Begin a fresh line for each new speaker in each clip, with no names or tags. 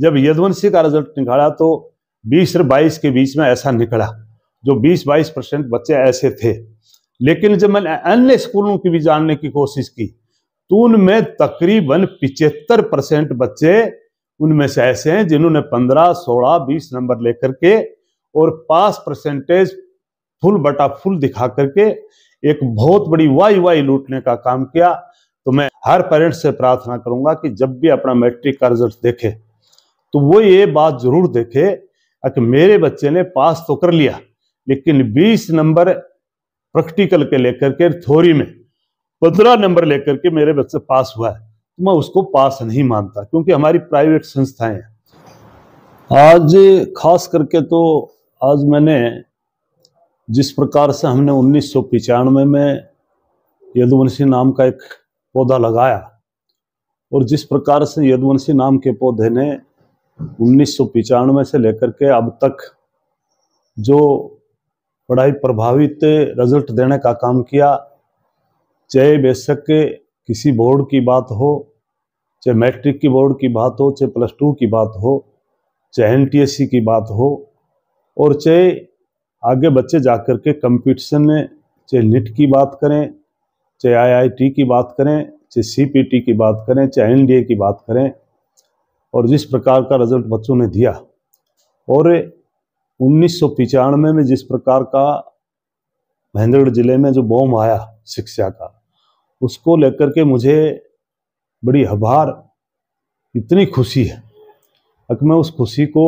जब यदवंशी का रिजल्ट निकाला तो 20 और 22 के बीच में ऐसा निकला जो 20-22 परसेंट बच्चे ऐसे थे लेकिन जब मैंने अन्य स्कूलों की भी जानने की कोशिश की तो उनमें तकरीबन पिचहत्तर परसेंट बच्चे उनमें से ऐसे हैं जिन्होंने 15, 16, 20 नंबर लेकर के और पास परसेंटेज फुल बटा फुल दिखा करके एक बहुत बड़ी वाई वाई लूटने का काम किया तो मैं हर पेरेंट्स से प्रार्थना करूंगा कि जब भी अपना मैट्रिक का रिजल्ट देखे तो वो ये बात जरूर देखे कि मेरे बच्चे ने पास तो कर लिया लेकिन 20 नंबर प्रैक्टिकल के लेकर के थोरी में पंद्रह नंबर लेकर के मेरे बच्चे पास हुआ है तो मैं उसको पास नहीं मानता क्योंकि हमारी प्राइवेट संस्थाएं हैं आज खास करके तो आज मैंने जिस प्रकार से हमने उन्नीस सौ पिचानवे में यदुवंशी नाम का एक पौधा लगाया और जिस प्रकार से यदुवंशी नाम के पौधे ने उन्नीस से लेकर के अब तक जो पढ़ाई प्रभावित रिजल्ट देने का काम किया चाहे बेशक किसी बोर्ड की बात हो चाहे मैट्रिक की बोर्ड की बात हो चाहे प्लस टू की बात हो चाहे एन की बात हो और चाहे आगे बच्चे जा कर के कंपटीशन में चाहे निट की बात करें चाहे आईआईटी की बात करें चाहे सीपीटी की बात करें चाहे एनडीए की बात करें और जिस प्रकार का रिजल्ट बच्चों ने दिया और उन्नीस में, में जिस प्रकार का महेंद्रगढ़ ज़िले में जो बॉम आया शिक्षा का उसको लेकर के मुझे बड़ी हबार इतनी खुशी है अब मैं उस खुशी को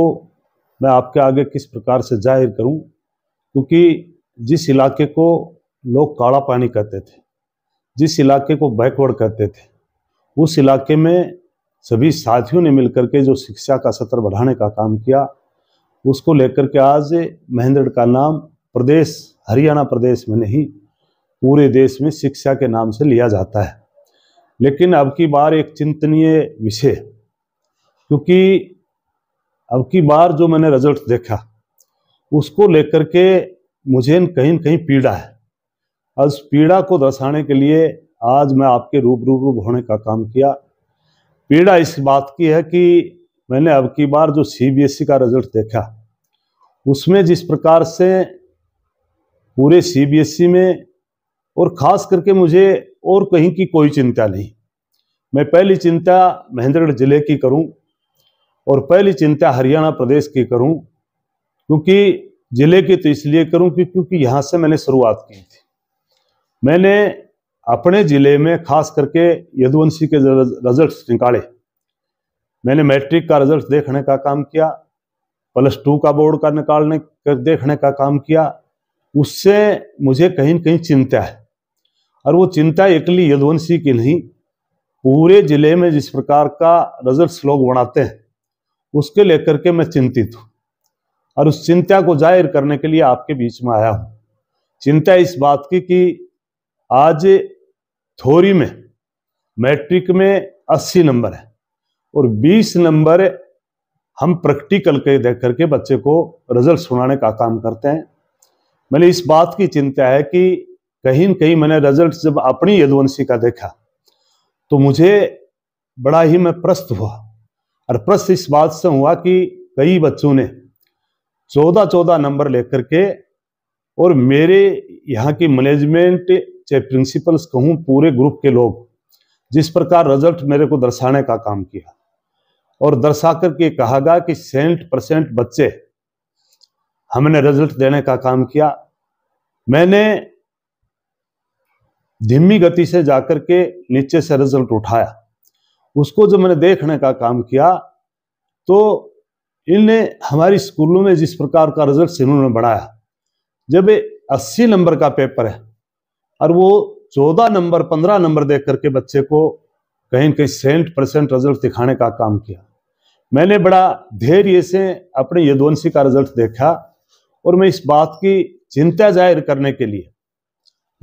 मैं आपके आगे किस प्रकार से जाहिर करूं क्योंकि जिस इलाके को लोग काला पानी कहते थे जिस इलाके को बैकवर्ड कहते थे उस इलाके में सभी साथियों ने मिलकर के जो शिक्षा का सत्र बढ़ाने का काम किया उसको लेकर के आज महेंद्र का नाम प्रदेश हरियाणा प्रदेश में नहीं पूरे देश में शिक्षा के नाम से लिया जाता है लेकिन अब की बार एक चिंतनीय विषय क्योंकि अब की बार जो मैंने रिजल्ट देखा उसको लेकर के मुझे कहीं कहीं पीड़ा है और उस पीड़ा को दर्शाने के लिए आज मैं आपके रूबरू होने का काम किया पीड़ा इस बात की है कि मैंने अब की बार जो सीबीएसई e का रिजल्ट देखा उसमें जिस प्रकार से पूरे सीबीएसई e में और ख़ास करके मुझे और कहीं की कोई चिंता नहीं मैं पहली चिंता महेंद्रगढ़ ज़िले की करूं और पहली चिंता हरियाणा प्रदेश की करूं क्योंकि ज़िले की तो इसलिए करूं कि क्योंकि यहाँ से मैंने शुरुआत की थी मैंने अपने ज़िले में खास करके यदुवंशी के रिजल्ट निकाले मैंने मैट्रिक का रिजल्ट देखने का काम किया प्लस टू का बोर्ड का निकालने कर देखने का काम किया उससे मुझे कहीं कहीं चिंता है और वो चिंता इकली यदुवंशी की नहीं पूरे जिले में जिस प्रकार का रिजल्ट लोग बनाते हैं उसके लेकर के मैं चिंतित हूँ और उस चिंता को जाहिर करने के लिए आपके बीच में आया हूँ चिंता इस बात की कि आज थोरी में मैट्रिक में 80 नंबर है और 20 नंबर हम प्रैक्टिकल के देख करके बच्चे को रिजल्ट सुनाने का काम करते हैं मैंने इस बात की चिंता है कि कहीं न कहीं मैंने रिजल्ट जब अपनी यदुवंशी का देखा तो मुझे बड़ा ही मैं प्रस्त हुआ और प्रस्त इस बात से हुआ कि कई बच्चों ने चौदह चौदह नंबर लेकर के और मेरे यहाँ की मैनेजमेंट चाहे प्रिंसिपल्स कहूँ पूरे ग्रुप के लोग जिस प्रकार रिजल्ट मेरे को दर्शाने का काम किया और दर्शा करके कहा गया कि सेंट परसेंट बच्चे हमने रिजल्ट देने का काम किया मैंने धीमी गति से जाकर के नीचे से रिजल्ट उठाया उसको जब मैंने देखने का काम किया तो इनने हमारी स्कूलों में जिस प्रकार का रिजल्ट इन्होंने बढ़ाया जब अस्सी नंबर का पेपर है और वो चौदह नंबर पंद्रह नंबर देख करके बच्चे को कहीं कहीं सेंट परसेंट रिजल्ट दिखाने का काम किया मैंने बड़ा धैर्य से अपने यदवंशी का रिजल्ट देखा और मैं इस बात की चिंता जाहिर करने के लिए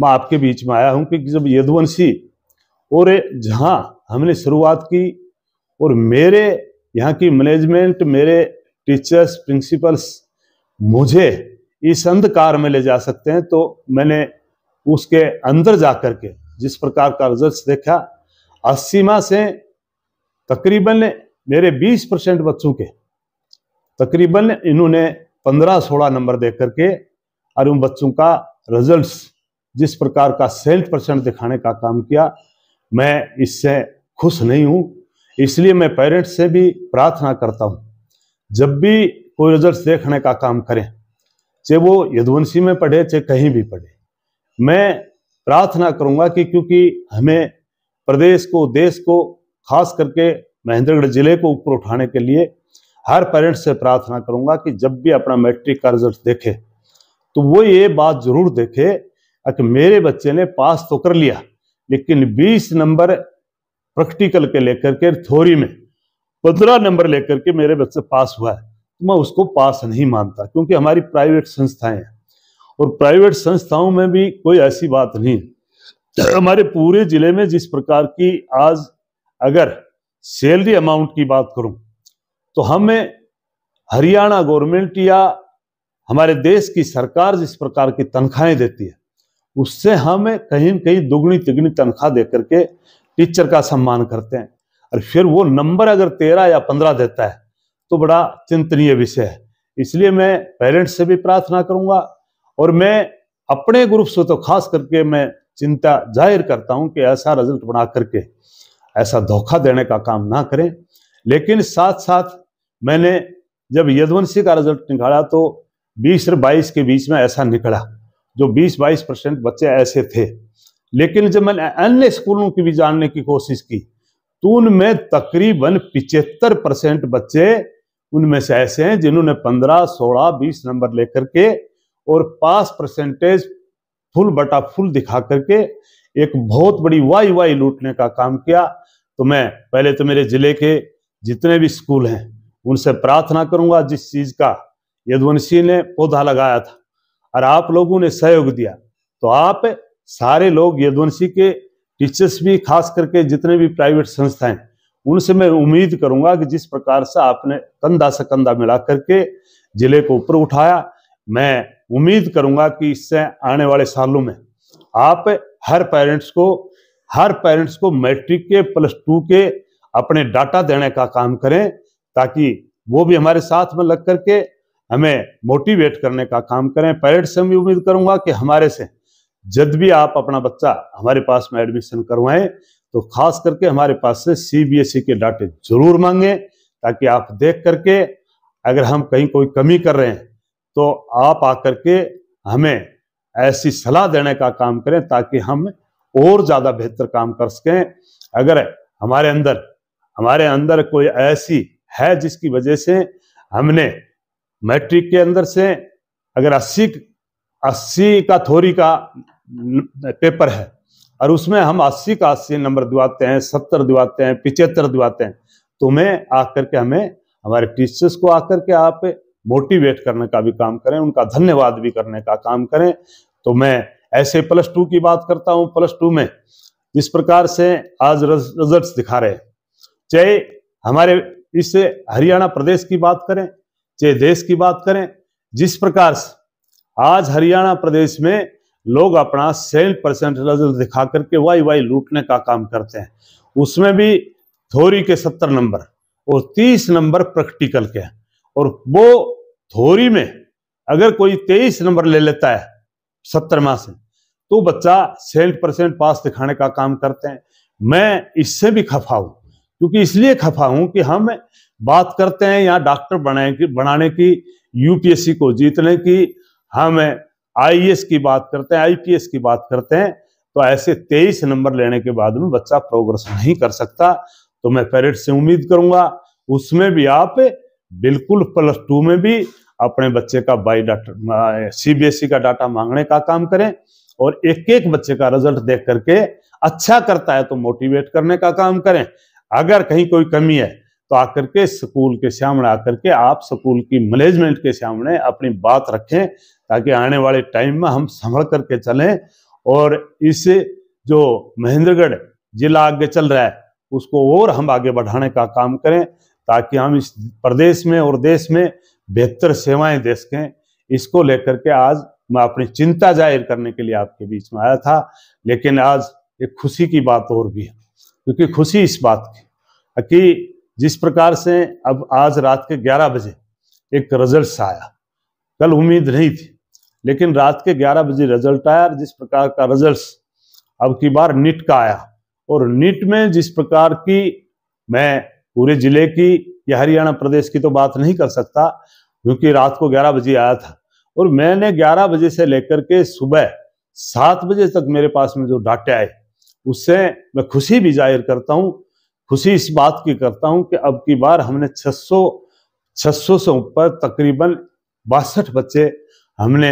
मैं आपके बीच में आया हूं कि जब यदवंशी और जहां हमने शुरुआत की और मेरे यहाँ की मैनेजमेंट मेरे टीचर्स प्रिंसिपल्स मुझे इस अंधकार में ले जा सकते हैं तो मैंने उसके अंदर जा कर के जिस प्रकार का रिजल्ट देखा अस्सीमा से तकरीबन मेरे 20 परसेंट बच्चों के तकरीबन इन्होंने 15 सोलह नंबर दे करके और उन बच्चों का रिजल्ट्स जिस प्रकार का सेल्फ परसेंट दिखाने का काम किया मैं इससे खुश नहीं हूँ इसलिए मैं पेरेंट्स से भी प्रार्थना करता हूँ जब भी कोई रिजल्ट देखने का काम करें चाहे वो यदुवंशी में पढ़े चाहे कहीं भी पढ़े मैं प्रार्थना करूंगा कि क्योंकि हमें प्रदेश को देश को खास करके महेंद्रगढ़ जिले को ऊपर उठाने के लिए हर पेरेंट्स से प्रार्थना करूंगा कि जब भी अपना मैट्रिक का रिजल्ट देखे तो वो ये बात जरूर देखे कि मेरे बच्चे ने पास तो कर लिया लेकिन 20 नंबर प्रैक्टिकल के लेकर के थ्योरी में 15 नंबर लेकर के मेरे बच्चे पास हुआ है तो मैं उसको पास नहीं मानता क्योंकि हमारी प्राइवेट संस्थाएं हैं और प्राइवेट संस्थाओं में भी कोई ऐसी बात नहीं हमारे पूरे जिले में जिस प्रकार की आज अगर सैलरी अमाउंट की बात करूं तो हमें हरियाणा गवर्नमेंट या हमारे देश की सरकार जिस प्रकार की तनख्वाहें देती है उससे हमें कहीं ना कहीं दुगनी तिगनी तनख्वाह दे करके टीचर का सम्मान करते हैं और फिर वो नंबर अगर तेरह या पंद्रह देता है तो बड़ा चिंतनीय विषय है इसलिए मैं पेरेंट्स से भी प्रार्थना करूंगा और मैं अपने ग्रुप से तो खास करके मैं चिंता जाहिर करता हूं कि ऐसा रिजल्ट बना करके ऐसा धोखा देने का काम ना करें लेकिन साथ साथ मैंने जब यदवंशी का रिजल्ट निकाला तो 20 और 22 के बीच में ऐसा निकला जो 20-22 परसेंट बच्चे ऐसे थे लेकिन जब मैंने अन्य स्कूलों की भी जानने की कोशिश की तो उनमें तकरीबन पिचहत्तर परसेंट बच्चे उनमें से ऐसे हैं जिन्होंने 15, 16, 20 नंबर लेकर के और पास परसेंटेज फुल बटा फुल दिखा करके एक बहुत बड़ी वाई वाई लूटने का काम किया तो मैं पहले तो मेरे जिले के जितने भी स्कूल हैं उनसे प्रार्थना करूंगा जिस चीज का यदवंशी ने पौधा लगाया था और आप लोगों ने सहयोग दिया तो आप सारे लोग यदवंशी के टीचर्स भी खास करके जितने भी प्राइवेट संस्थाएं उनसे मैं उम्मीद करूंगा कि जिस प्रकार से आपने कंधा से कंधा मिला करके जिले को ऊपर उठाया मैं उम्मीद करूंगा कि इससे आने वाले सालों में आप हर पेरेंट्स को हर पेरेंट्स को मैट्रिक के प्लस टू के अपने डाटा देने का काम करें ताकि वो भी हमारे साथ में लग करके हमें मोटिवेट करने का काम करें पेरेंट्स से भी उम्मीद करूंगा कि हमारे से जब भी आप अपना बच्चा हमारे पास में एडमिशन करवाएं तो खास करके हमारे पास से सीबीएसई e के डाटे जरूर मांगें ताकि आप देख करके अगर हम कहीं कोई कमी कर रहे हैं तो आप आकर के हमें ऐसी सलाह देने का काम करें ताकि हम और ज़्यादा बेहतर काम कर सकें अगर हमारे अंदर हमारे अंदर कोई ऐसी है जिसकी वजह से हमने मैट्रिक के अंदर से अगर अस्सी अस्सी का थोरी का पेपर है और उसमें हम अस्सी का अस्सी नंबर दिवाते हैं सत्तर दिवाते हैं पिचहत्तर दिवाते हैं तो मैं आकर के हमें हमारे टीचर्स को आकर के आप मोटिवेट करने का भी काम करें उनका धन्यवाद भी करने का काम करें तो मैं ऐसे प्लस टू की बात करता हूं प्लस टू में जिस प्रकार से आज रिजल्ट दिखा रहे चाहे हमारे इस हरियाणा प्रदेश की बात करें चाहे देश की बात करें जिस प्रकार से आज हरियाणा प्रदेश में लोग अपना सेल परसेंट रिजल्ट दिखा करके वाई वाई लूटने का काम करते हैं उसमें भी थोरी के सत्तर नंबर और तीस नंबर प्रैक्टिकल के और वो थोरी में अगर कोई तेईस नंबर ले लेता है सत्तर माह से तो बच्चा सेल्फ परसेंट पास दिखाने का काम करते हैं मैं इससे भी खफा हूं क्योंकि इसलिए खफा हूं कि हम बात करते हैं यहाँ डॉक्टर बनाए की बनाने की यूपीएससी को जीतने की हम आईएएस की बात करते हैं आईपीएस की बात करते हैं तो ऐसे तेईस नंबर लेने के बाद में बच्चा प्रोग्रेस नहीं कर सकता तो मैं पेरेंट्स से उम्मीद करूंगा उसमें भी आप बिल्कुल प्लस टू में भी अपने बच्चे का बाई डाटा सीबीएसई का डाटा मांगने का काम करें और एक एक बच्चे का रिजल्ट देख करके अच्छा करता है तो मोटिवेट करने का काम करें अगर कहीं कोई कमी है तो आकर के स्कूल के सामने आकर के आप स्कूल की मैनेजमेंट के सामने अपनी बात रखें ताकि आने वाले टाइम में हम संभल करके चलें और इस जो महेंद्रगढ़ जिला आगे चल रहा है उसको और हम आगे बढ़ाने का काम करें ताकि हम इस प्रदेश में और देश में बेहतर सेवाएं दे सकें इसको लेकर के आज मैं अपनी चिंता जाहिर करने के लिए आपके बीच में आया था लेकिन आज एक खुशी की बात और भी है क्योंकि खुशी इस बात की कि जिस प्रकार से अब आज रात के 11 बजे एक रिजल्ट आया कल उम्मीद नहीं थी लेकिन रात के 11 बजे रिजल्ट आया और जिस प्रकार का रिजल्ट अब की बार नीट का आया और नीट में जिस प्रकार की मैं पूरे जिले की या हरियाणा प्रदेश की तो बात नहीं कर सकता क्योंकि रात को 11 बजे आया था और मैंने 11 बजे से लेकर के सुबह सात बजे तक मेरे पास में जो डाटे आए उससे मैं खुशी भी जाहिर करता हूँ खुशी इस बात की करता हूँ कि अब की बार हमने 600 600 से ऊपर तकरीबन बासठ बच्चे हमने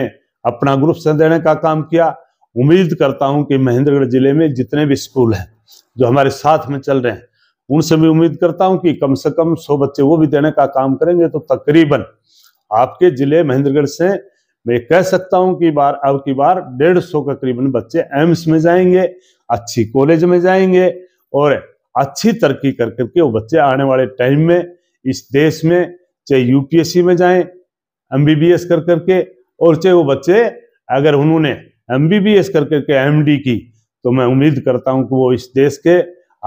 अपना ग्रुप से देने का काम किया उम्मीद करता हूँ कि महेंद्रगढ़ जिले में जितने भी स्कूल हैं जो हमारे साथ में चल रहे हैं उनसे मैं उम्मीद करता हूं कि कम से कम सौ बच्चे वो भी देने का काम करेंगे तो तकरीबन आपके जिले महेंद्रगढ़ से मैं कह सकता हूं कि बार अब की बार डेढ़ सौ के करीबन बच्चे एम्स में जाएंगे अच्छी कॉलेज में जाएंगे और अच्छी तरक्की कर करके वो बच्चे आने वाले टाइम में इस देश में चाहे यूपीएससी में जाएं एम कर करके और चाहे वो बच्चे अगर उन्होंने एम बी कर करके डी की तो मैं उम्मीद करता हूं कि वो इस देश के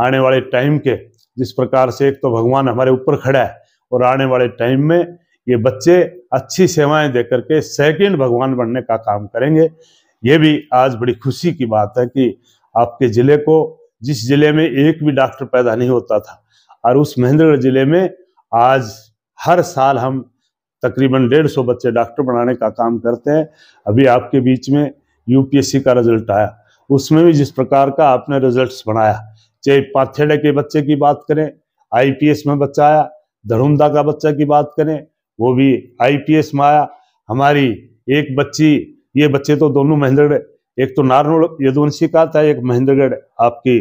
आने वाले टाइम के जिस प्रकार से एक तो भगवान हमारे ऊपर खड़ा है और आने वाले टाइम में ये बच्चे अच्छी सेवाएं दे करके सेकेंड भगवान बनने का काम करेंगे ये भी आज बड़ी खुशी की बात है कि आपके जिले को जिस जिले में एक भी डॉक्टर पैदा नहीं होता था और उस महेंद्रगढ़ जिले में आज हर साल हम तकरीबन डेढ़ सौ बच्चे डॉक्टर बनाने का काम करते हैं अभी आपके बीच में यूपीएससी का रिजल्ट आया उसमें भी जिस प्रकार का आपने रिजल्ट्स बनाया चाहे पाथेड़े के बच्चे की बात करें आईपीएस में बच्चा आया धरुंदा का बच्चा की बात करें वो भी आईपीएस में आया हमारी एक बच्ची ये बच्चे तो दोनों महेंद्रगढ़ एक तो नारनोड़ यदुवंशी का था एक महेंद्रगढ़ आपकी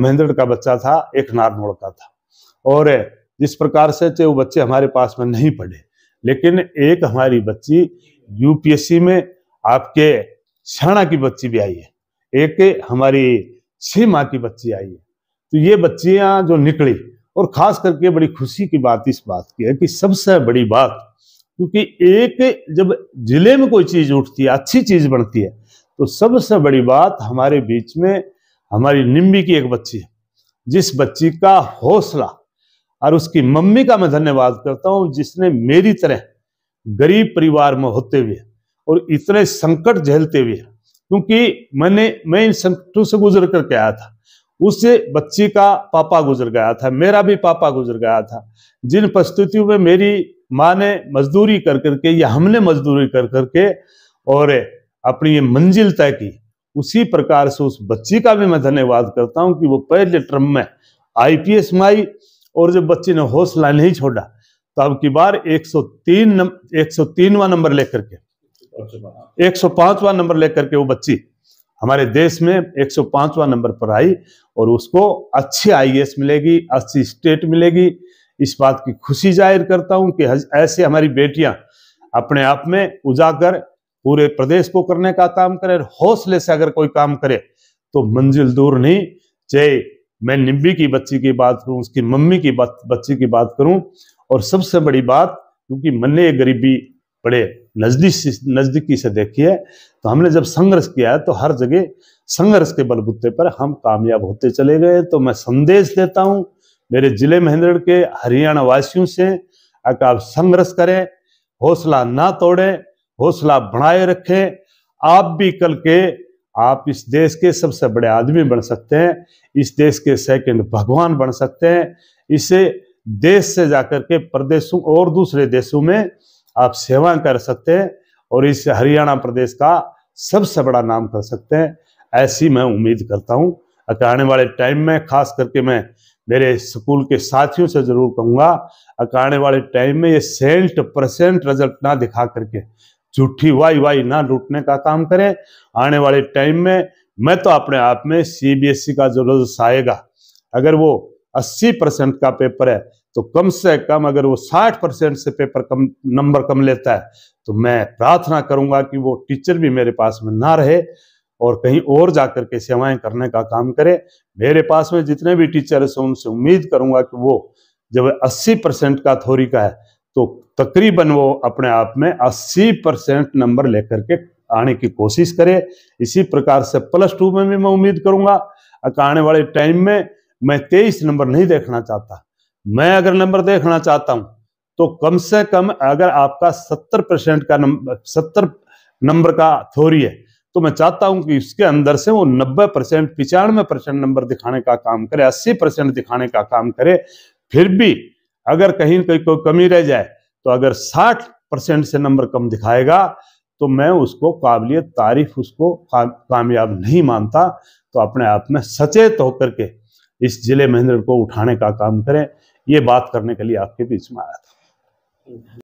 महेंद्रगढ़ का बच्चा था एक नारनोड़ का था और जिस प्रकार से चाहे वो बच्चे हमारे पास में नहीं पढ़े लेकिन एक हमारी बच्ची यूपीएससी में आपके छाणा की बच्ची भी आई है एक हमारी छह माह की बच्ची आई है तो ये बच्चियां जो निकली और ख़ास करके बड़ी खुशी की बात इस बात की है कि सबसे बड़ी बात क्योंकि एक जब जिले में कोई चीज़ उठती है अच्छी चीज़ बनती है तो सबसे बड़ी बात हमारे बीच में हमारी निम्बी की एक बच्ची है जिस बच्ची का हौसला और उसकी मम्मी का मैं धन्यवाद करता हूँ जिसने मेरी तरह गरीब परिवार में होते हुए और इतने संकट झेलते हुए क्योंकि मैंने मैं इन संकटों से गुजर कर आया था उससे बच्ची का पापा गुजर गया था मेरा भी पापा गुजर गया था जिन परिस्थितियों में मेरी माँ ने मजदूरी कर करके या हमने मजदूरी कर करके और अपनी ये मंजिल तय की उसी प्रकार से उस बच्ची का भी मैं धन्यवाद करता हूँ कि वो पहले ट्रम में आईपीएस में आई और जब बच्ची ने हौसला नहीं छोड़ा तो अब की बार 103 सौ तीनवा नंबर लेकर के एक सौ पांचवा नंबर लेकर के वो बच्ची हमारे देश में एक सौ पांचवा नंबर पर आई और उसको अच्छी आईएएस मिलेगी अच्छी स्टेट मिलेगी इस बात की खुशी जाहिर करता हूं कि ऐसे हमारी बेटियां अपने आप में उजागर पूरे प्रदेश को करने का काम करे और हौसले से अगर कोई काम करे तो मंजिल दूर नहीं चाहे मैं निम्बी की बच्ची की बात करूं उसकी मम्मी की बच्ची की बात करूं और सबसे बड़ी बात क्योंकि मैंने गरीबी बड़े नजदीक नजदीकी से देखी है तो हमने जब संघर्ष किया है तो हर जगह संघर्ष के बलबूते पर हम कामयाब होते चले गए तो मैं संदेश देता हूँ मेरे जिले महेंद्र के हरियाणा वासियों से आप संघर्ष करें हौसला ना तोड़ें हौसला बनाए रखें आप भी कल के आप इस देश के सबसे बड़े आदमी बन सकते हैं इस देश के सेकंड भगवान बन सकते हैं इसे देश से जाकर के प्रदेशों और दूसरे देशों में आप सेवा कर सकते हैं और इस हरियाणा प्रदेश का सबसे बड़ा नाम कर सकते हैं ऐसी मैं उम्मीद करता हूं अगर आने वाले टाइम में खास करके मैं मेरे स्कूल के साथियों से जरूर कहूंगा अगर आने वाले टाइम में ये सेंट परसेंट रिजल्ट ना दिखा करके झूठी वाई वाई ना लूटने का काम करें आने वाले टाइम में मैं तो अपने आप में सी e का जो रिजल्ट आएगा अगर वो अस्सी परसेंट का पेपर है तो कम से कम अगर वो साठ परसेंट से पेपर कम नंबर कम लेता है तो मैं प्रार्थना करूंगा कि वो टीचर भी मेरे पास में ना रहे और कहीं और जाकर के सेवाएं करने का काम करे मेरे पास में जितने भी टीचर है उनसे उम्मीद करूंगा कि वो जब 80 परसेंट का थोरी का है तो तकरीबन वो अपने आप में 80 परसेंट नंबर लेकर के आने की कोशिश करे इसी प्रकार से प्लस टू में भी मैं उम्मीद करूंगा आने वाले टाइम में मैं तेईस नंबर नहीं देखना चाहता मैं अगर नंबर देखना चाहता हूं तो कम से कम अगर आपका सत्तर परसेंट का नंबर सत्तर नंबर का थ्योरी है तो मैं चाहता हूं कि उसके अंदर से वो नब्बे परसेंट पिचानवे परसेंट नंबर दिखाने का काम करे अस्सी परसेंट दिखाने का काम करे फिर भी अगर कहीं कोई कोई कमी रह जाए तो अगर साठ परसेंट से नंबर कम दिखाएगा तो मैं उसको काबिलियत तारीफ उसको कामयाब नहीं मानता तो अपने आप में सचेत होकर के इस जिले महेंद्र को उठाने का काम करें ये बात करने के लिए आपके बीच में आया था